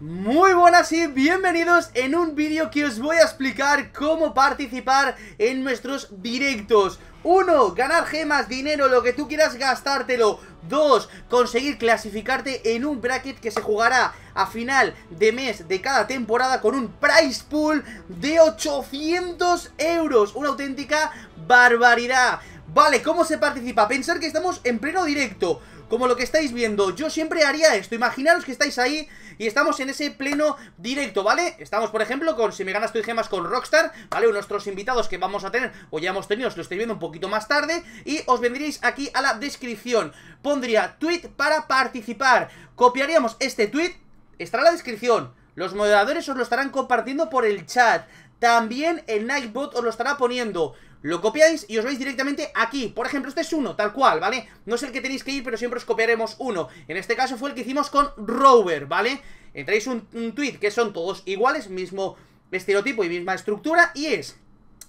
Muy buenas y bienvenidos en un vídeo que os voy a explicar cómo participar en nuestros directos Uno, Ganar gemas, dinero, lo que tú quieras gastártelo Dos, Conseguir clasificarte en un bracket que se jugará a final de mes de cada temporada con un price pool de 800 euros Una auténtica barbaridad Vale, ¿cómo se participa? Pensar que estamos en pleno directo como lo que estáis viendo. Yo siempre haría esto, imaginaros que estáis ahí y estamos en ese pleno directo, ¿vale? Estamos, por ejemplo, con Si me ganas tu gemas con Rockstar, ¿vale? Nuestros invitados que vamos a tener, o ya hemos tenido, os lo estoy viendo un poquito más tarde, y os vendréis aquí a la descripción. Pondría tweet para participar. Copiaríamos este tweet, estará en la descripción. Los moderadores os lo estarán compartiendo por el chat. También el Nightbot os lo estará poniendo lo copiáis y os veis directamente aquí. Por ejemplo, este es uno, tal cual, ¿vale? No es el que tenéis que ir, pero siempre os copiaremos uno. En este caso fue el que hicimos con Rover, ¿vale? Entráis un, un tweet que son todos iguales, mismo estereotipo y misma estructura, y es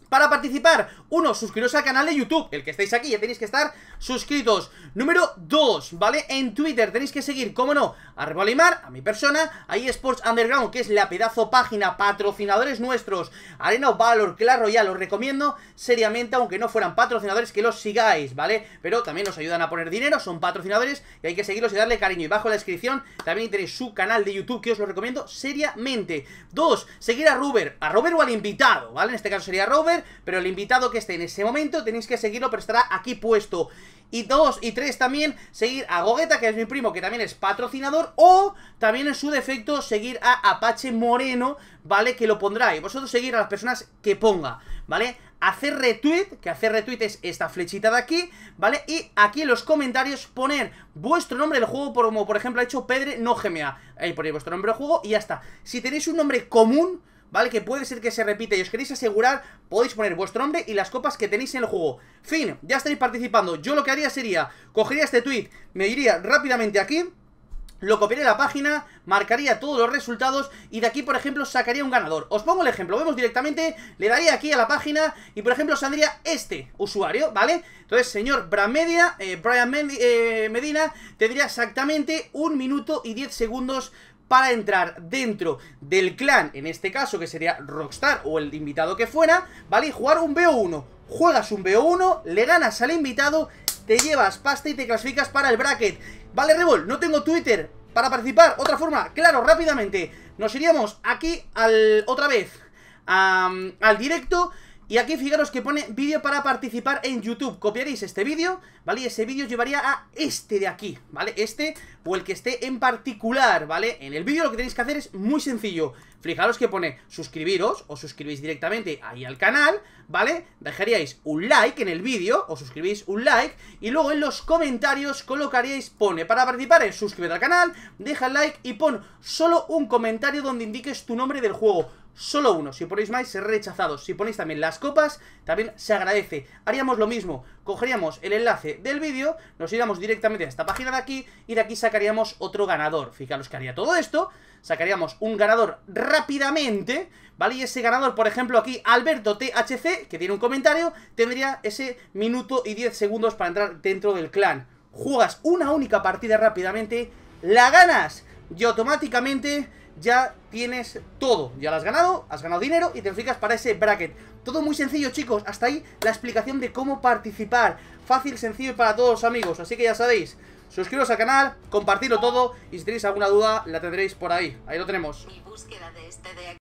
para participar. Uno, suscribiros al canal de YouTube. El que estáis aquí ya tenéis que estar suscritos. Número dos, ¿vale? En Twitter tenéis que seguir, cómo no, a Rebolimar, a mi persona, a Sports Underground, que es la pedazo página, patrocinadores nuestros, Arena Valor, Claro, ya los recomiendo seriamente, aunque no fueran patrocinadores, que los sigáis, ¿vale? Pero también nos ayudan a poner dinero, son patrocinadores y hay que seguirlos y darle cariño. Y bajo la descripción también tenéis su canal de YouTube, que os lo recomiendo seriamente. Dos, seguir a Ruber, a Robert o al invitado, ¿vale? En este caso sería Ruber pero el invitado que esté en ese momento tenéis que seguirlo, pero estará aquí puesto. Y dos y tres también, seguir a Gogeta, que es mi primo, que también es patrocinador, o también en su defecto seguir a Apache Moreno, ¿vale? Que lo pondrá. Y vosotros seguir a las personas que ponga, ¿vale? hacer retweet, que hacer retweet es esta flechita de aquí, ¿vale? Y aquí en los comentarios poner vuestro nombre del juego, como por ejemplo ha hecho Pedre No Gemea. Ahí ponéis vuestro nombre del juego y ya está. Si tenéis un nombre común, ¿vale? Que puede ser que se repita y os queréis asegurar, podéis poner vuestro nombre y las copas que tenéis en el juego. Fin, ya estáis participando. Yo lo que haría sería, cogería este tweet, me iría rápidamente aquí, lo copiaría la página, marcaría todos los resultados y de aquí, por ejemplo, sacaría un ganador. Os pongo el ejemplo, vemos directamente, le daría aquí a la página y, por ejemplo, saldría este usuario, ¿vale? Entonces, señor Brian Media, eh, Brian eh, Medina, tendría exactamente un minuto y diez segundos para entrar dentro del clan, en este caso que sería Rockstar o el invitado que fuera, ¿vale? Y jugar un BO1. Juegas un BO1, le ganas al invitado, te llevas pasta y te clasificas para el bracket. Vale, Revol, no tengo Twitter para participar. Otra forma, claro, rápidamente. Nos iríamos aquí al otra vez al directo. Y aquí fijaros que pone vídeo para participar en YouTube. Copiaréis este vídeo, ¿vale? Y ese vídeo llevaría a este de aquí, ¿vale? Este o el que esté en particular, ¿vale? En el vídeo lo que tenéis que hacer es muy sencillo. Fijaros que pone suscribiros o suscribís directamente ahí al canal, ¿vale? Dejaríais un like en el vídeo o suscribís un like y luego en los comentarios colocaríais, pone para participar en eh, suscríbete al canal, deja like y pon solo un comentario donde indiques tu nombre del juego solo uno. Si ponéis más, ser rechazados. Si ponéis también las copas, también se agradece. Haríamos lo mismo. Cogeríamos el enlace del vídeo, nos iríamos directamente a esta página de aquí y de aquí sacaríamos otro ganador. Fijaros que haría todo esto. Sacaríamos un ganador rápidamente, ¿vale? Y ese ganador, por ejemplo, aquí, Alberto THC, que tiene un comentario, tendría ese minuto y 10 segundos para entrar dentro del clan. Juegas una única partida rápidamente, la ganas y automáticamente ya tienes todo. Ya lo has ganado, has ganado dinero y te fijas para ese bracket. Todo muy sencillo, chicos. Hasta ahí la explicación de cómo participar. Fácil, sencillo y para todos, amigos. Así que ya sabéis, suscribiros al canal, compartirlo todo y si tenéis alguna duda la tendréis por ahí. Ahí lo tenemos. Mi búsqueda de este de